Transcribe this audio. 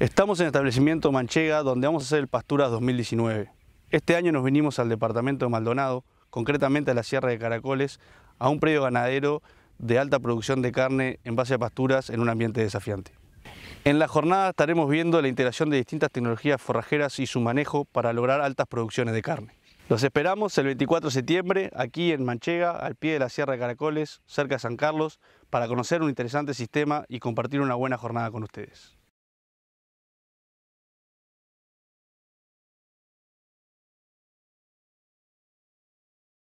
Estamos en el establecimiento Manchega donde vamos a hacer el Pasturas 2019. Este año nos vinimos al departamento de Maldonado, concretamente a la Sierra de Caracoles, a un predio ganadero de alta producción de carne en base a pasturas en un ambiente desafiante. En la jornada estaremos viendo la integración de distintas tecnologías forrajeras y su manejo para lograr altas producciones de carne. Los esperamos el 24 de septiembre aquí en Manchega, al pie de la Sierra de Caracoles, cerca de San Carlos, para conocer un interesante sistema y compartir una buena jornada con ustedes.